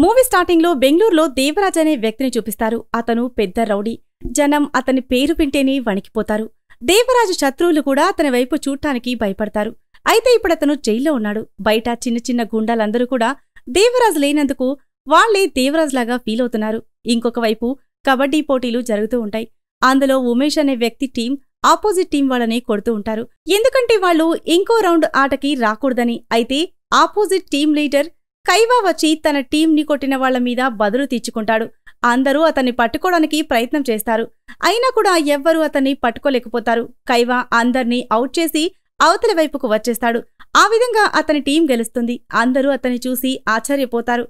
movie స్టార్టింగ్లో బెంగళూరులో దేవరాజ్ అనే వ్యక్తిని చూపిస్తారు అతను పెద్ద రౌడీ జనం అతని పేరు వింటేనే వణికిపోతారు దేవరాజు శత్రువులు కూడా అతని వైపు చూడటానికి భయపడతారు అయితే ఇప్పుడతను జైల్లో ఉన్నాడు బయట చిన్న చిన్న గుండాలందరూ కూడా దేవరాజు లేనందుకు వాళ్లే దేవరాజులాగా ఫీల్ అవుతున్నారు ఇంకొక వైపు కబడ్డీ పోటీలు జరుగుతూ ఉంటాయి అందులో ఉమేష్ అనే వ్యక్తి టీం ఆపోజిట్ టీం వాళ్ళని కొడుతూ ఉంటారు ఎందుకంటే వాళ్ళు ఇంకో రౌండ్ ఆటకి రాకూడదని అయితే ఆపోజిట్ టీం లీడర్ కైవా వచ్చి తన టీంని కొట్టిన వాళ్ల మీద బదులు తీర్చుకుంటాడు అందరూ అతన్ని పట్టుకోవడానికి ప్రయత్నం చేస్తారు అయినా కూడా ఎవ్వరూ అతన్ని పట్టుకోలేకపోతారు కైవా అందర్నీ అవుట్ చేసి అవతల వైపుకు వచ్చేస్తాడు ఆ విధంగా అతని టీం గెలుస్తుంది అందరూ అతన్ని చూసి ఆశ్చర్యపోతారు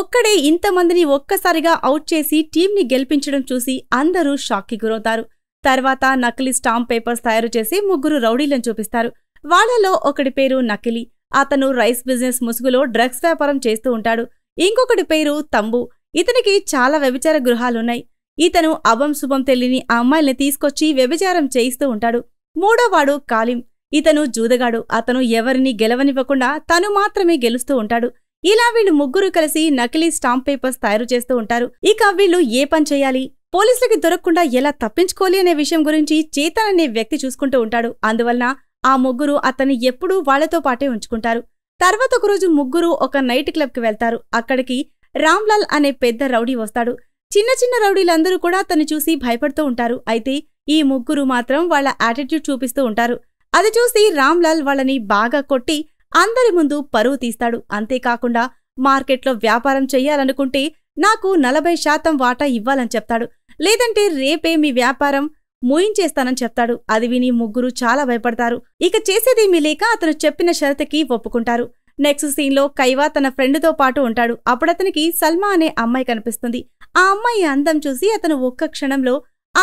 ఒక్కడే ఇంతమందిని ఒక్కసారిగా అవుట్ చేసి టీంని గెలిపించడం చూసి అందరూ షాక్కి గురవుతారు తర్వాత నకిలీ స్టాంప్ పేపర్స్ తయారు చేసి ముగ్గురు రౌడీలను చూపిస్తారు వాళ్లలో ఒకడి పేరు నకిలీ అతను రైస్ బిజినెస్ ముసుగులో డ్రగ్స్ వ్యాపారం చేస్తూ ఉంటాడు ఇంకొకటి పేరు తంబు ఇతనికి చాలా వ్యభిచార గృహాలున్నాయి ఇతను అభం శుభం తెలియని అమ్మాయిల్ని తీసుకొచ్చి వ్యభిచారం చేయిస్తూ ఉంటాడు మూడోవాడు కాలిం ఇతను జూదగాడు అతను ఎవరిని గెలవనివ్వకుండా తను మాత్రమే గెలుస్తూ ఉంటాడు ఇలా వీళ్ళు ముగ్గురు కలిసి నకిలీ స్టాంప్ పేపర్స్ తయారు చేస్తూ ఉంటారు ఇక వీళ్ళు ఏ పని చేయాలి పోలీసులకి దొరకకుండా ఎలా తప్పించుకోవాలి అనే విషయం గురించి చేతన్ అనే వ్యక్తి చూసుకుంటూ ఉంటాడు అందువలన ఆ ముగ్గురు అతన్ని ఎప్పుడూ వాళ్లతో పాటే ఉంచుకుంటారు తర్వాత ఒకరోజు ముగ్గురు ఒక నైట్ క్లబ్కి వెళ్తారు అక్కడికి రామ్లాల్ అనే పెద్ద రౌడీ వస్తాడు చిన్న చిన్న రౌడీలందరూ కూడా అతన్ని చూసి భయపడుతూ ఉంటారు అయితే ఈ ముగ్గురు మాత్రం వాళ్ళ యాటిట్యూడ్ చూపిస్తూ ఉంటారు అది చూసి రామ్లాల్ వాళ్ళని బాగా కొట్టి అందరి ముందు పరువు తీస్తాడు అంతేకాకుండా మార్కెట్లో వ్యాపారం చెయ్యాలనుకుంటే నాకు నలభై శాతం వాటా ఇవ్వాలని చెప్తాడు లేదంటే రేపే మీ వ్యాపారం మూయించేస్తానని చెప్తాడు అది విని ముగ్గురు చాలా భయపడతారు ఇక చేసేదేమీ లేక అతను చెప్పిన షరతుకి ఒప్పుకుంటారు నెక్స్ట్ సీన్లో కైవా తన ఫ్రెండ్తో పాటు ఉంటాడు అప్పుడతనికి సల్మా అనే అమ్మాయి కనిపిస్తుంది ఆ అమ్మాయి అందం చూసి అతను ఒక్క క్షణంలో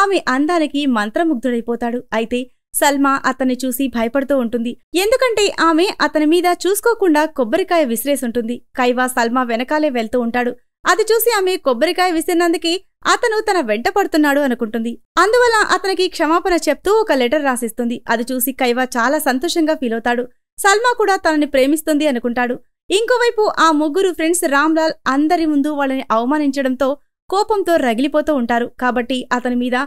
ఆమె అందానికి మంత్రముగ్ధుడైపోతాడు అయితే సల్మా అతన్ని చూసి భయపడుతూ ఉంటుంది ఎందుకంటే ఆమె అతని మీద చూసుకోకుండా కొబ్బరికాయ విసిరేసుంటుంది కైవా సల్మా వెనకాలే వెళ్తూ ఉంటాడు అది చూసి ఆమె కొబ్బరికాయ విసిరినందుకే అతను తన వెంట పడుతున్నాడు అనుకుంటుంది అందువల్ల అతనికి క్షమాపణ చెప్తూ ఒక లెటర్ రాసిస్తుంది అది చూసి కైవా చాలా సంతోషంగా ఫీల్ అవుతాడు సల్మా కూడా తనని ప్రేమిస్తుంది అనుకుంటాడు ఇంకోవైపు ఆ ముగ్గురు ఫ్రెండ్స్ రామ్లాల్ అందరి ముందు వాళ్ళని అవమానించడంతో కోపంతో రగిలిపోతూ ఉంటారు కాబట్టి అతని మీద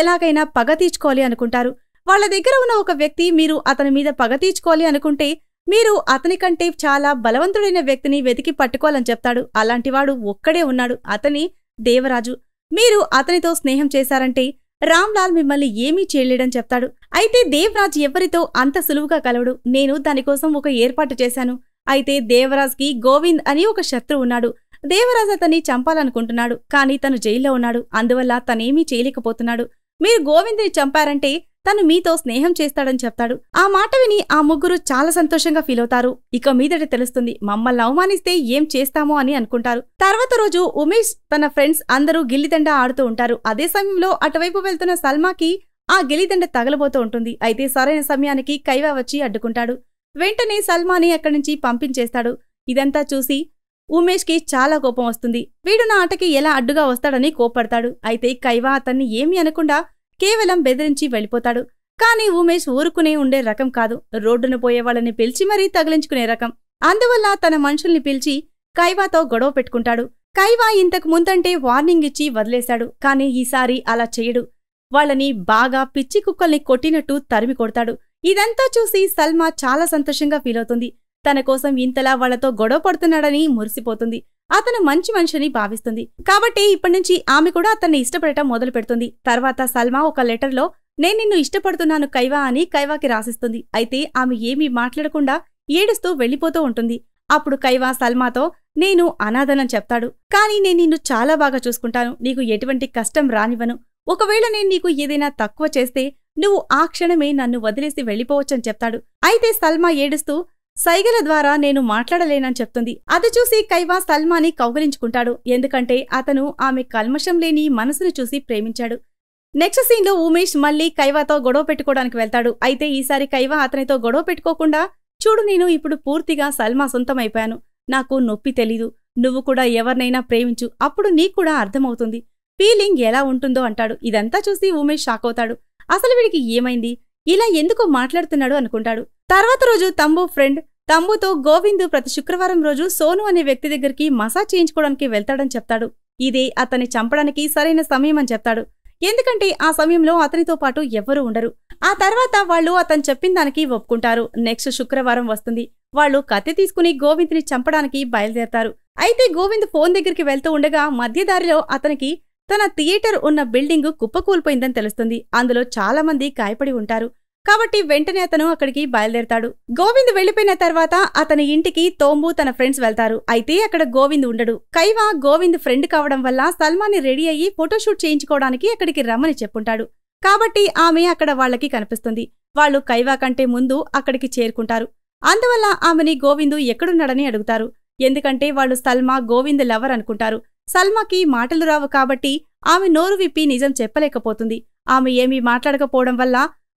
ఎలాగైనా పగ తీర్చుకోవాలి అనుకుంటారు వాళ్ళ దగ్గర ఉన్న ఒక వ్యక్తి మీరు అతని మీద పగ తీర్చుకోవాలి అనుకుంటే మీరు అతని కంటే చాలా బలవంతుడైన వ్యక్తిని వెతికి పట్టుకోవాలని చెప్తాడు అలాంటివాడు ఒక్కడే ఉన్నాడు అతని దేవరాజు మీరు అతనితో స్నేహం చేశారంటే రామ్లాల్ మిమ్మల్ని ఏమీ చేయలేడని చెప్తాడు అయితే దేవరాజ్ ఎవరితో అంత సులువుగా కలవడు నేను దానికోసం ఒక ఏర్పాటు చేశాను అయితే దేవరాజ్కి గోవింద్ అని ఒక శత్రువు ఉన్నాడు దేవరాజ్ అతన్ని చంపాలనుకుంటున్నాడు కానీ తను జైల్లో ఉన్నాడు అందువల్ల తనేమీ చేయలేకపోతున్నాడు మీరు గోవింద్ని చంపారంటే తను మీతో స్నేహం చేస్తాడని చెప్తాడు ఆ మాట విని ఆ ముగ్గురు చాలా సంతోషంగా ఫీల్ అవుతారు ఇక మీదట తెలుస్తుంది మమ్మల్ని అవమానిస్తే ఏం చేస్తామో అని అనుకుంటారు తర్వాత రోజు ఉమేష్ తన ఫ్రెండ్స్ అందరూ గిల్లిదండ ఆడుతూ ఉంటారు అదే సమయంలో అటువైపు వెళ్తున్న సల్మాకి ఆ గిల్లిదండ తగలబోతూ ఉంటుంది అయితే సరైన సమయానికి కైవా వచ్చి అడ్డుకుంటాడు వెంటనే సల్మాని అక్కడి నుంచి పంపించేస్తాడు ఇదంతా చూసి ఉమేష్కి చాలా కోపం వస్తుంది వీడు నా ఆటకి ఎలా అడ్డుగా వస్తాడని కోపడతాడు అయితే కైవా అతన్ని ఏమీ అనకుండా కేవలం బెదిరించి వెళ్ళిపోతాడు కానీ ఉమేష్ ఊరుకునే ఉండే రకం కాదు రోడ్డున పోయేవాళ్ళని పిలిచి మరీ తగిలించుకునే రకం అందువల్ల తన మనుషుల్ని పిలిచి కైవాతో గొడవ పెట్టుకుంటాడు కైవా ఇంతకు ముందంటే వార్నింగ్ ఇచ్చి వదిలేశాడు కానీ ఈసారి అలా చేయడు వాళ్ళని బాగా పిచ్చి కుక్కల్ని కొట్టినట్టు తరిమి కొడతాడు ఇదంతా చూసి సల్మా చాలా సంతోషంగా ఫీలవుతుంది తన కోసం ఇంతలా వాళ్లతో గొడవ పడుతున్నాడని మురిసిపోతుంది అతను మంచి మనిషిని భావిస్తుంది కాబట్టి ఇప్పటి నుంచి ఆమె కూడా అతన్ని ఇష్టపడటం మొదలు పెడుతుంది తర్వాత సల్మా ఒక లెటర్లో నేను నిన్ను ఇష్టపడుతున్నాను కైవా అని కైవాకి రాసిస్తుంది అయితే ఆమె ఏమీ మాట్లాడకుండా ఏడుస్తూ వెళ్ళిపోతూ ఉంటుంది అప్పుడు కైవా సల్మాతో నేను అనాథనం చెప్తాడు కానీ నేను నిన్ను చాలా బాగా చూసుకుంటాను నీకు ఎటువంటి కష్టం రానివ్వను ఒకవేళ నేను నీకు ఏదైనా తక్కువ చేస్తే నువ్వు ఆ క్షణమే నన్ను వదిలేసి వెళ్ళిపోవచ్చని చెప్తాడు అయితే సల్మా ఏడుస్తూ సైగల ద్వారా నేను మాట్లాడలేనని చెప్తుంది అది చూసి కైవా సల్మాని కౌగలించుకుంటాడు ఎందుకంటే అతను ఆమె కల్మషం లేని మనసును చూసి ప్రేమించాడు నెక్స్ట్ సీన్లో ఉమేష్ మళ్ళీ కైవాతో గొడవ పెట్టుకోవడానికి వెళ్తాడు అయితే ఈసారి కైవా అతనితో గొడవ పెట్టుకోకుండా చూడు నేను ఇప్పుడు పూర్తిగా సల్మా సొంతమైపోయాను నాకు నొప్పి తెలీదు నువ్వు కూడా ఎవరినైనా ప్రేమించు అప్పుడు నీకు కూడా అర్థమవుతుంది ఫీలింగ్ ఎలా ఉంటుందో అంటాడు ఇదంతా చూసి ఉమేష్ షాక్ అవుతాడు అసలు వీడికి ఏమైంది ఇలా ఎందుకో మాట్లాడుతున్నాడు అనుకుంటాడు తర్వాత రోజు తంబు ఫ్రెండ్ తంబుతో గోవిందు ప్రతి శుక్రవారం రోజు సోను అనే వ్యక్తి దగ్గరికి మసాజ్ చేయించుకోవడానికి వెళ్తాడని చెప్తాడు ఇదే అతన్ని చంపడానికి సరైన సమయం అని చెప్తాడు ఎందుకంటే ఆ సమయంలో అతనితో పాటు ఎవ్వరూ ఉండరు ఆ తర్వాత వాళ్ళు అతను చెప్పిన దానికి ఒప్పుకుంటారు నెక్స్ట్ శుక్రవారం వస్తుంది వాళ్ళు కత్తి తీసుకుని గోవింద్ని చంపడానికి బయలుదేరతారు అయితే గోవింద్ ఫోన్ దగ్గరికి వెళ్తూ ఉండగా మధ్యదారిలో అతనికి తన థియేటర్ ఉన్న బిల్డింగు కుప్పకూలిపోయిందని తెలుస్తుంది అందులో చాలా మంది గాయపడి ఉంటారు కాబట్టి వెంటనే అతను అక్కడికి బయలుదేరతాడు గోవింద్ వెళ్లిపోయిన తర్వాత అతని ఇంటికి తోంబు తన ఫ్రెండ్స్ వెళ్తారు అయితే అక్కడ గోవింద్ ఉండడు కైవా గోవింద్ ఫ్రెండ్ కావడం వల్ల సల్మాన్ని రెడీ అయ్యి ఫోటోషూట్ చేయించుకోవడానికి అక్కడికి రమ్మని చెప్పుంటాడు కాబట్టి ఆమె అక్కడ వాళ్ళకి కనిపిస్తుంది వాళ్ళు కైవా కంటే ముందు అక్కడికి చేరుకుంటారు అందువల్ల ఆమెని గోవిందు ఎక్కడున్నాడని అడుగుతారు ఎందుకంటే వాళ్ళు సల్మా గోవింద్ లవర్ అనుకుంటారు సల్మాకి మాటలు రావు కాబట్టి ఆమె నోరు విప్పి నిజం చెప్పలేకపోతుంది ఆమె ఏమీ మాట్లాడకపోవడం వల్ల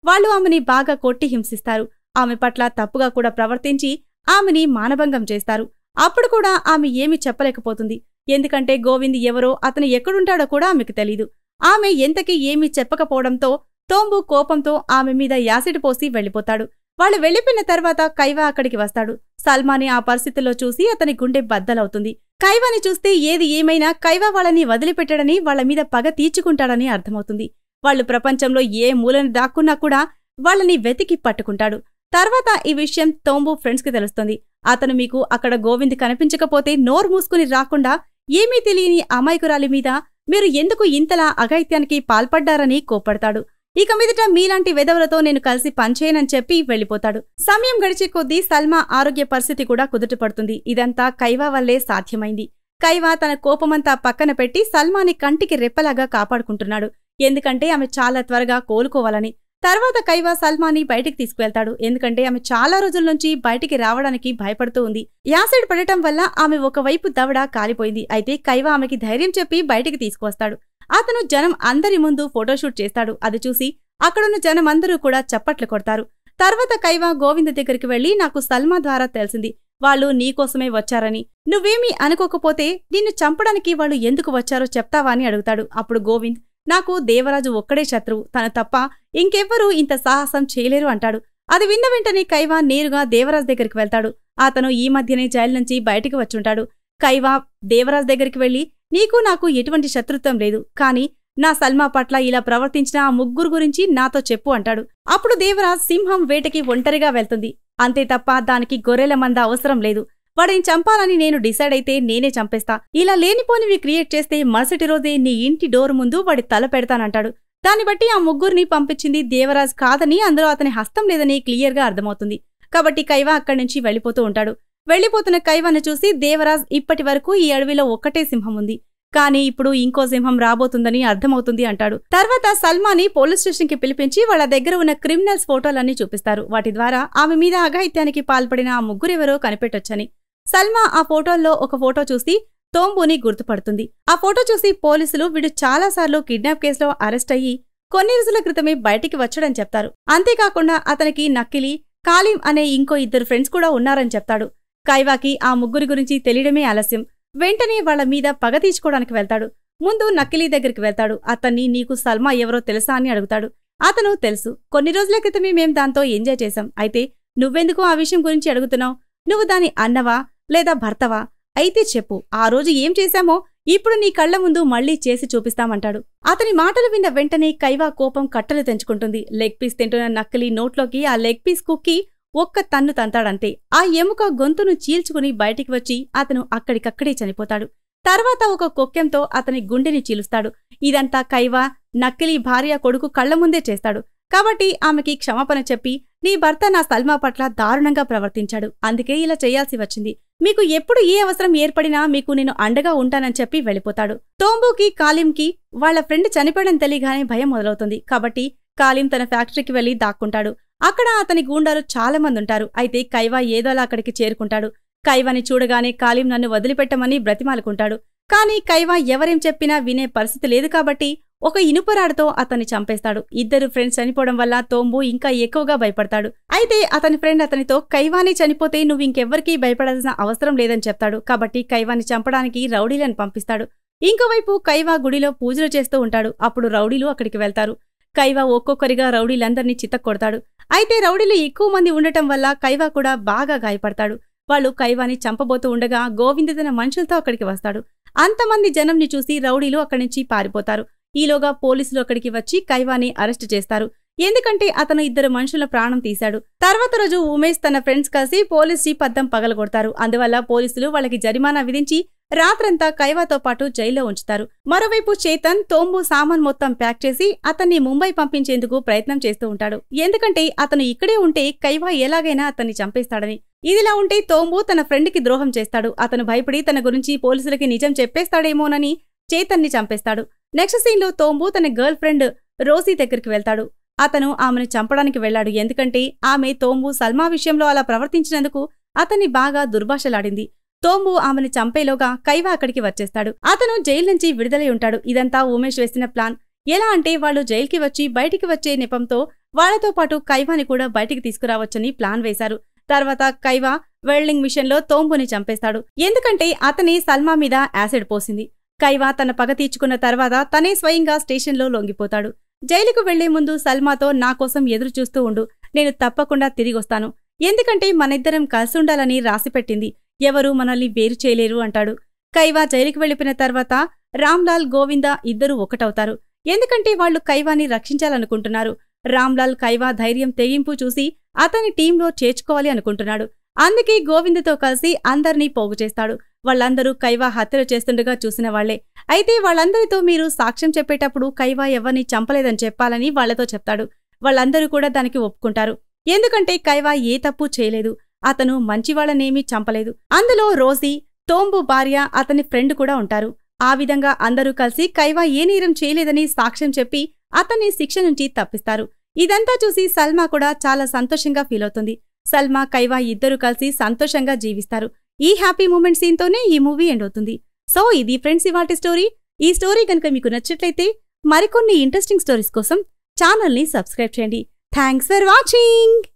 వాళ్ళు ఆమెని బాగా కొట్టి హింసిస్తారు ఆమె పట్ల తప్పుగా కూడా ప్రవర్తించి ఆమెని మానభంగం చేస్తారు అప్పుడు కూడా ఆమె ఏమీ చెప్పలేకపోతుంది ఎందుకంటే గోవింద్ ఎవరో అతను ఎక్కడుంటాడో కూడా ఆమెకు తెలీదు ఆమె ఎంతకీ ఏమీ చెప్పకపోవడంతో తోంబు కోపంతో ఆమె మీద యాసిడ్ పోసి వెళ్ళిపోతాడు వాళ్ళు వెళ్ళిపోయిన తర్వాత కైవా అక్కడికి వస్తాడు సల్మాని ఆ పరిస్థితుల్లో చూసి అతని గుండె బద్దలవుతుంది కైవాని చూస్తే ఏది ఏమైనా కైవా వాళ్ళని వదిలిపెట్టడని వాళ్ల మీద పగ తీర్చుకుంటాడని అర్థమవుతుంది వాళ్ళు ప్రపంచంలో ఏ మూలని దాక్కున్నా కూడా వాళ్ళని వెతికి పట్టుకుంటాడు తర్వాత ఈ విషయం తోంబు ఫ్రెండ్స్కి తెలుస్తుంది అతను మీకు అక్కడ గోవింద్ కనిపించకపోతే నోరు మూసుకుని రాకుండా ఏమీ తెలియని అమాయకురాలి మీద మీరు ఎందుకు ఇంతలా అఘైత్యానికి పాల్పడ్డారని కోపడతాడు ఇక మీదట మీలాంటి వెదవులతో నేను కలిసి పనిచేయనని చెప్పి వెళ్లిపోతాడు సమయం గడిచే కొద్దీ సల్మా ఆరోగ్య పరిస్థితి కూడా కుదుటపడుతుంది ఇదంతా కైవా వల్లే సాధ్యమైంది కైవా తన కోపమంతా పక్కన పెట్టి సల్మాని కంటికి రెప్పలాగా కాపాడుకుంటున్నాడు ఎందుకంటే ఆమె చాలా త్వరగా కోలుకోవాలని తర్వాత కైవా సల్మాని బయటికి తీసుకువెళ్తాడు ఎందుకంటే ఆమె చాలా రోజుల నుంచి బయటికి రావడానికి భయపడుతూ ఉంది యాసిడ్ పడటం వల్ల ఆమె ఒకవైపు దవడ కాలిపోయింది అయితే కైవా ఆమెకి ధైర్యం చెప్పి బయటికి తీసుకువస్తాడు అతను జనం అందరి ముందు ఫోటోషూట్ చేస్తాడు అది చూసి అక్కడున్న జనమందరూ కూడా చప్పట్లు కొడతారు తర్వాత కైవా గోవింద దగ్గరికి వెళ్లి నాకు సల్మా ద్వారా తెలిసింది వాళ్ళు నీకోసమే వచ్చారని నువ్వేమీ అనుకోకపోతే నిన్ను చంపడానికి వాళ్ళు ఎందుకు వచ్చారో చెప్తావా అని అడుగుతాడు అప్పుడు గోవింద్ నాకు దేవరాజు ఒక్కడే శత్రువు తను తప్ప ఇంకెవ్వరూ ఇంత సాహసం చేయలేరు అంటాడు అది విన్న వెంటనే కైవా నేరుగా దేవరాజ్ దగ్గరికి వెళ్తాడు అతను ఈ మధ్యనే జైలు నుంచి బయటికి వచ్చుంటాడు కైవా దేవరాజ్ దగ్గరికి వెళ్లి నీకు నాకు ఎటువంటి శత్రుత్వం లేదు కాని నా సల్మా పట్ల ఇలా ప్రవర్తించిన ఆ ముగ్గురు గురించి నాతో చెప్పు అంటాడు అప్పుడు దేవరాజ్ సింహం వేటకి ఒంటరిగా వెళ్తుంది అంతే తప్ప దానికి గొర్రెల మంద అవసరం లేదు వాడిని చంపాలని నేను డిసైడ్ అయితే నేనే చంపేస్తా ఇలా లేనిపోనివి క్రియేట్ చేస్తే మరుసటి రోజే నీ ఇంటి డోర్ ముందు వాడి తల పెడతానంటాడు దాన్ని బట్టి ఆ ముగ్గురిని పంపించింది దేవరాజ్ కాదని అందులో అతని హస్తం లేదని క్లియర్గా అర్థమవుతుంది కాబట్టి కైవా అక్కడి నుంచి వెళ్ళిపోతూ ఉంటాడు వెళ్లిపోతున్న కైవన్న చూసి దేవరాజ్ ఇప్పటి వరకు ఈ అడవిలో ఒక్కటే సింహం ఉంది కానీ ఇప్పుడు ఇంకో సింహం రాబోతుందని అర్థమవుతుంది అంటాడు తర్వాత సల్మాని పోలీస్ స్టేషన్ కి పిలిపించి వాళ్ళ దగ్గర ఉన్న క్రిమినల్స్ ఫోటోలన్నీ చూపిస్తారు వాటి ద్వారా ఆమె మీద అఘాయిత్యానికి పాల్పడిన ఆ ముగ్గురెవరో కనిపెట్టొచ్చని సల్మా ఆ ఫోటోల్లో ఒక ఫోటో చూసి తోంబుని గుర్తుపడుతుంది ఆ ఫోటో చూసి పోలీసులు వీడు చాలాసార్లు కిడ్నాప్ కేసులో అరెస్ట్ అయ్యి కొన్ని రోజుల క్రితమే బయటికి వచ్చాడని చెప్తారు అంతేకాకుండా అతనికి నక్కిలి కాలిం అనే ఇంకో ఇద్దరు ఫ్రెండ్స్ కూడా ఉన్నారని చెప్తాడు కైవాకి ఆ ముగ్గురి గురించి తెలియడమే ఆలస్యం వెంటనే వాళ్ల మీద పగ తీసుకోవడానికి వెళ్తాడు ముందు నకిలీ దగ్గరికి వెళ్తాడు అతన్ని నీకు సల్మా ఎవరో తెలుసా అని అడుగుతాడు అతను తెలుసు కొన్ని రోజుల క్రితమే మేం దాంతో ఎంజాయ్ చేశాం అయితే నువ్వెందుకు ఆ విషయం గురించి అడుగుతున్నావు నువ్వు దాని అన్నవా లేదా భర్తవా అయితే చెప్పు ఆ రోజు ఏం చేశామో ఇప్పుడు నీ కళ్ల ముందు మళ్లీ చేసి చూపిస్తామంటాడు అతని మాటలు విన్న వెంటనే కైవా కోపం కట్టలు తెంచుకుంటుంది లెగ్ పీస్ తింటున్న నక్కిలీ నోట్లోకి ఆ లెగ్ పీస్ కుక్కి ఒక్క తన్ను తంతాడంతే ఆ ఎముక గొంతును చీల్చుకుని బయటికి వచ్చి అతను అక్కడికక్కడే చనిపోతాడు తర్వాత ఒక కొక్కెంతో అతని గుండెని చీలుస్తాడు ఇదంతా కైవా నక్కిలీ భార్య కొడుకు కళ్ల ముందే చేస్తాడు కాబట్టి ఆమెకి క్షమాపణ చెప్పి నీ భర్త నా సల్మా పట్ల దారుణంగా ప్రవర్తించాడు అందుకే ఇలా చేయాల్సి వచ్చింది మీకు ఎప్పుడు ఏ అవసరం ఏర్పడినా మీకు నేను అండగా ఉంటానని చెప్పి వెళ్ళిపోతాడు తోంబూకి కాలింకి వాళ్ల ఫ్రెండ్ చనిపోయడం తెలియగానే భయం మొదలవుతుంది కాబట్టి కాలిం తన ఫ్యాక్టరీకి వెళ్లి దాక్కుంటాడు అక్కడ అతని గూండాలు చాలామంది ఉంటారు అయితే కైవా ఏదోలా అక్కడికి చేరుకుంటాడు కైవాని చూడగానే కాలిం నన్ను వదిలిపెట్టమని బ్రతిమాలుకుంటాడు కానీ కైవా ఎవరేం చెప్పినా వినే పరిస్థితి లేదు కాబట్టి ఒక ఇనుపరాడుతో అతన్ని చంపేస్తాడు ఇద్దరు ఫ్రెండ్స్ చనిపోవడం వల్ల తోంబు ఇంకా ఎక్కువగా భయపడతాడు అయితే అతని ఫ్రెండ్ అతనితో కైవాని చనిపోతే నువ్వు ఇంకెవ్వరికీ భయపడాల్సిన అవసరం లేదని చెప్తాడు కాబట్టి కైవాని చంపడానికి రౌడీలను పంపిస్తాడు ఇంకోవైపు కైవా గుడిలో పూజలు చేస్తూ ఉంటాడు అప్పుడు రౌడీలు అక్కడికి వెళ్తారు కైవా ఒక్కొక్కరిగా రౌడీలందరినీ చిత్తకొడతాడు అయితే రౌడీలు ఎక్కువ మంది ఉండటం వల్ల కైవా కూడా బాగా గాయపడతాడు వాళ్ళు కైవాని చంపబోతూ ఉండగా గోవింద తన మనుషులతో అక్కడికి వస్తాడు అంతమంది జనంని చూసి రౌడీలు అక్కడి నుంచి పారిపోతారు ఈలోగా పోలీసులు అక్కడికి వచ్చి కైవాని అరెస్ట్ చేస్తారు ఎందుకంటే అతను ఇద్దరు మనుషుల ప్రాణం తీశాడు తర్వాత రోజు ఉమేష్ తన ఫ్రెండ్స్ కలిసి పోలీస్ జీప్ అద్దం పగలగొడతారు అందువల్ల పోలీసులు వాళ్ళకి జరిమానా విధించి రాత్రంతా కైవాతో పాటు జైల్లో ఉంచుతారు మరోవైపు చేతన్ తోంబు సామాన్ మొత్తం ప్యాక్ చేసి అతన్ని ముంబై పంపించేందుకు ప్రయత్నం చేస్తూ ఉంటాడు ఎందుకంటే అతను ఇక్కడే ఉంటే కైవా ఎలాగైనా అతన్ని చంపేస్తాడని ఇదిలా ఉంటే తోంబు తన ఫ్రెండ్కి ద్రోహం చేస్తాడు అతను భయపడి తన గురించి పోలీసులకి నిజం చెప్పేస్తాడేమోనని చేతన్ని చంపేస్తాడు నెక్స్ట్ సీన్లో తోంబు తన గర్ల్ ఫ్రెండ్ రోసీ దగ్గరికి వెళ్తాడు అతను ఆమెను చంపడానికి వెళ్లాడు ఎందుకంటే ఆమె తోంబు సల్మా విషయంలో అలా ప్రవర్తించినందుకు అతన్ని బాగా దుర్భాషలాడింది తోంబు ఆమెను చంపేలోగా కైవా అక్కడికి వచ్చేస్తాడు అతను జైలు నుంచి విడుదలై ఉంటాడు ఇదంతా ఉమేష్ వేసిన ప్లాన్ ఎలా అంటే వాళ్ళు జైలుకి వచ్చి బయటికి వచ్చే నెపంతో వాళ్లతో పాటు కైవాని కూడా బయటికి తీసుకురావచ్చని ప్లాన్ వేశారు తర్వాత కైవా వెల్డింగ్ మిషన్లో తోంబుని చంపేస్తాడు ఎందుకంటే అతని సల్మా మీద యాసిడ్ పోసింది కైవా తన పగ తీర్చుకున్న తర్వాత తనే స్వయంగా స్టేషన్లో లొంగిపోతాడు జైలుకు వెళ్లే ముందు సల్మాతో నా కోసం ఎదురు చూస్తూ ఉండు నేను తప్పకుండా తిరిగొస్తాను ఎందుకంటే మనిద్దరం కలిసి ఉండాలని రాసిపెట్టింది ఎవరూ మనల్ని వేరు చేయలేరు అంటాడు కైవా జైలుకి వెళ్ళిపోయిన తర్వాత రామ్లాల్ గోవింద ఇద్దరూ ఒకటవుతారు ఎందుకంటే వాళ్లు కైవాని రక్షించాలనుకుంటున్నారు రామ్లాల్ కైవా ధైర్యం తెగింపు చూసి అతని టీంలో చేర్చుకోవాలి అనుకుంటున్నాడు అందుకే గోవిందతో కలిసి అందర్నీ పోగు చేస్తాడు వాళ్ళందరూ కైవా హత్యలు చేస్తుండగా చూసిన వాళ్లే అయితే వాళ్ళందరితో మీరు సాక్ష్యం చెప్పేటప్పుడు కైవా ఎవరిని చంపలేదని చెప్పాలని వాళ్లతో చెప్తాడు వాళ్ళందరూ కూడా దానికి ఒప్పుకుంటారు ఎందుకంటే కైవా ఏ తప్పు చేయలేదు అతను మంచివాళ్లనేమీ చంపలేదు అందులో రోజీ తోంబు భార్య అతని ఫ్రెండ్ కూడా ఉంటారు ఆ విధంగా అందరూ కలిసి కైవా ఏ నేరం చేయలేదని సాక్ష్యం చెప్పి అతన్ని శిక్ష నుంచి తప్పిస్తారు ఇదంతా చూసి సల్మా కూడా చాలా సంతోషంగా ఫీల్ అవుతుంది సల్మా కైవా ఇద్దరు కలిసి సంతోషంగా జీవిస్తారు ఈ హ్యాపీ మూమెంట్ సీన్తోనే ఈ మూవీ ఎండ్ అవుతుంది సో ఇది ఫ్రెండ్స్ ఇవాటి స్టోరీ ఈ స్టోరీ కనుక మీకు నచ్చినట్లయితే మరికొన్ని ఇంట్రెస్టింగ్ స్టోరీస్ కోసం ఛానల్ని సబ్స్క్రైబ్ చేయండి థ్యాంక్స్ ఫర్ వాచింగ్